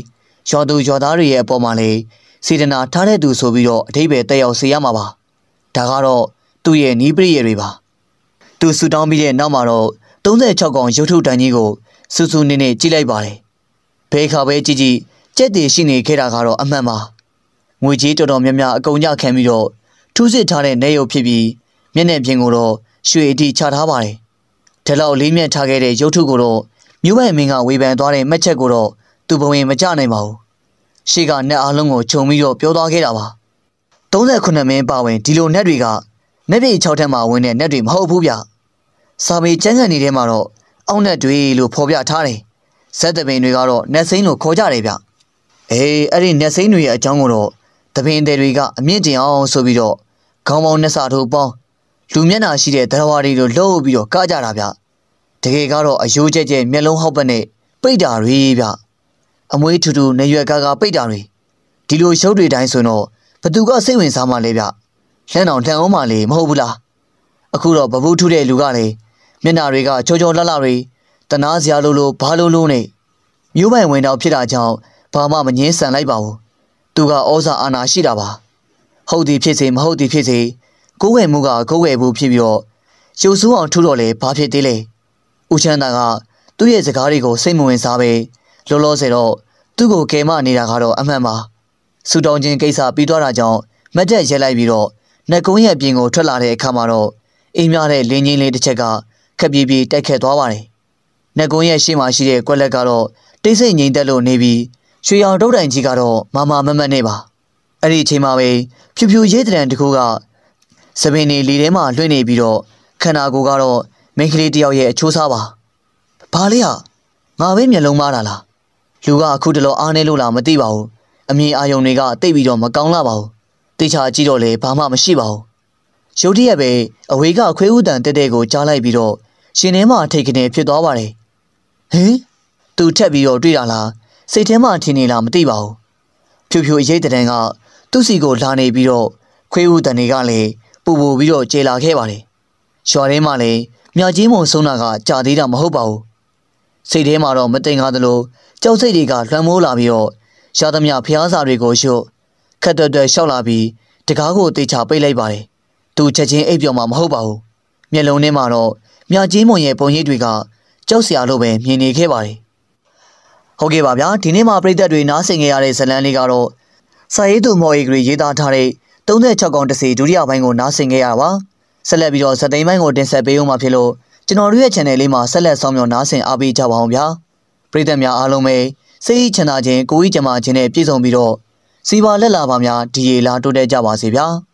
ရော်သူရော်သားတွေရဲ့အပေါ်မှာလည်းစေတနာထားတဲ့သူ ဆိုပြီးတော့အထိပယ်တက်ရောက်စေရမှာပါဒါကတော့သူ့ရဲ့နီးပရိယေတွေပါသူဆူတောင်းပြီးတဲ့နောက်မှာတော့36ကောင်ရုပ်ထုတန်ကြီးကိုစူးစူးနေနေကြည့်လိုက်ပါတယ်ဘဲခါပဲကြည့်ကြည့်ကြက်တည်ရှိနေခဲ့တာကတော့အမှန်ပါငွေကြီးတော်တော်များများအကုန်ကြခံပြီးတော့ထူးစစ်ထားတဲ့နေရုပ်ဖြစ်ပြီးမျက်နှာပြင်ကိုတော့ရွှေအတီချထားပါတယ်။ဒီလောက်လေးမြတ်ထားခဲ့တဲ့ရုပ်ထုကိုတော့မြို့ပိုင်မင်းကဝေဖန်သွားတဲ့မှတ်ချက်ကိုတော့သူဘဝင်မကြနိုင်ပါဘူး။ရှေ့ကနှက်အားလုံးကိုခြုံပြီးတော့ပြောသွားခဲ့တာပါ။38မင်းပါဝင်ဒီလိုနှက်တွေကနှက်ပြေ6ထက်မှဝင်တဲ့နှက်တွေမဟုတ်ဘူးဗျ။စာပေကျမ်းဂန်တွေထဲမှာတော့အောက်နှက်တွေလို့ဖော်ပြထားတယ်။ဇက်တပင်တွေကတော့နှက်စိမ့်လို့ခေါ်ကြတယ်ဗျ။အေးအဲ့ဒီနှက်စိမ့်တွေရဲ့အကြောင်းကိုတော့တပင်တွေကအမြင့်တင်အောင်ဆိုပြီးတော့ခေါင်းပေါင်းနှစ်ဆထိုးပေါင်းလူမျက်နှာရှိတဲ့တရဝါတွေကိုလှုပ်ပြီးတော့ကကြတာဗျတကယ်ကတော့အယိုးကျက်ကျက်မျက်လုံးဟောက်ပတ်နဲ့ပိတ်တာတွေဗျအမွေးထူထူနေရွက်ကကပိတ်တာတွေဒီလိုရုပ်တွေတိုင်းဆိုတော့ဘသူကစိတ်ဝင်စားမှလဲဗျလက်တော်တန်အောင်မှလေမဟုတ်ဘူးလားအခုတော့ဗဘူးထုတဲ့လူကလေမျက်နှာတွေကချောချောလှလှတွေတနာစရာလိုလိုဘာလိုလိုနဲ့မျိုးပိုင်ဝင်တော်ဖြစ်တာကြောင့်ဘာမှမငင်းဆန်လိုက်ပါဘူးသူကဩဇာအာဏာရှိတာပါ ဟုတ်သည် ဖြစ်စေမဟုတ်သည်ဖြစ်စေကိုယ်ဝယ်မှုကကိုယ်ဝယ်မှုဖြစ်ပြီးတော့ရုပ်ဆိုးအောင်ထူတော့လေဘာဖြစ်သေးလဲဦးချမ်းသာကသူ့ရဲ့စကားတွေကိုစိတ်မဝင်စားပဲလောလောဆယ်တော့သူ့ကိုကယ်မနေတာကတော့အမှန်ပါဆူတောင်းခြင်းကိစ္စပြီးတော့တာကြောင့်မတ်တက်ရဲလိုက်ပြီးတော့နှကုံးရဲ့ပြင်ကိုထွက်လာတဲ့အခါမှာတော့အိမ်များတဲ့လင်းချင်းလေးတစ်ချက်ကခက်ပြေးပြေးတိုက်ခတ်သွားပါတယ်နှကုံးရဲ့ရှေ့မှာရှိတဲ့ကွက်လက်ကတော့တိတ်ဆိတ်ငြိမ်သက်လို့နေပြီးရွှေရောင်တုတ်တိုင်ကြီးကတော့မမမမနဲ့ပါအဲ့ဒီအချိန်မှာပဲဖြူဖြူရဲတံတကူကစပင်နေလီထဲမှာလွှင့်နေပြီးတော့ခန္ဓာကိုယ်ကတော့မိန်းကလေးတယောက်ရဲ့အချိုးစားပါဘာလဲဟာငါပဲမျက်လုံးမားတာလားလူကအခုတလောအားနေလို့လားမသိပါဘူးအမြင်အာရုံတွေကတိတ်ပြီးတော့မကောင်းလာပါဘူးတေချာကြည့်တော့လေဘာမှမရှိပါဘူးရုတ်တရက်ပဲအဝေးကခွေးဦးတန်တဲတဲကိုကြားလိုက်ပြီးတော့ရှင်ထဲမှာထိတ်ကနေဖြစ်သွားပါတယ်ဟင် သူထက်ပြီးတော့တွေ့တာလားစိတ်ထဲမှာထင်နေလားမသိပါဘူးဖြူဖြူအရေးတန်ကသူ့စီကိုလာနေပြီးတော့ခွေးဦးတန်တွေကလည်းပူပူပြီးတော့ကြေလာခဲ့ပါတယ်ရွာထဲမှာလည်းမြကြီးမုံဆုံးတာကကြာသေးတာမဟုတ်ပါဘူးစိတ်ထဲမှာတော့မတင်ကားသလိုကြောက်စိတ်တွေကလွှမ်းမိုးလာပြီးတော့ရသမျှဖျားစာတွေကိုရွှတ်ခက်တွတ်တွတ်ရှောက်လာပြီးတကားကိုတေချာပိတ်လိုက်ပါတယ်သူချက်ချင်းအိပ်ပျော်မှာမဟုတ်ပါဘူးမျက်လုံးထဲမှာတော့မြကြီးမုံရဲ့ပုံရိပ်တွေကကြောက်စရာလိုပဲမြင်နေခဲ့ပါတယ်ဟုတ်ကဲ့ပါဗျာဒီနေ့မှာပြည်သက်တွေနားဆင်ကြရတဲ့ဇလန်းလေးကတော့စာရေးသူမော်အီဂရီရေးသားထားတဲ့36ကောင်တစီဒုတိယပိုင်းကိုနားဆင်ကြရပါဆက်လက်ပြီးတော့ဇသိမ်းပိုင်းကိုတင်ဆက်ပေးဦးမှာဖြစ်လို့ကျွန်တော်တို့ရဲ့ channel လေးမှာဆက်လက်ဆောင်မြော်နားဆင်အားပေးကြပါအောင်ဗျာပြည်သက်များအားလုံးပဲစိတ်ချမ်းသာခြင်းကိုယ်ဤကျန်းမာခြင်းနဲ့ပြည့်စုံပြီးတော့စီပါလက်လာပါများဒီရေလာတိုးတက်ကြပါစေဗျာ။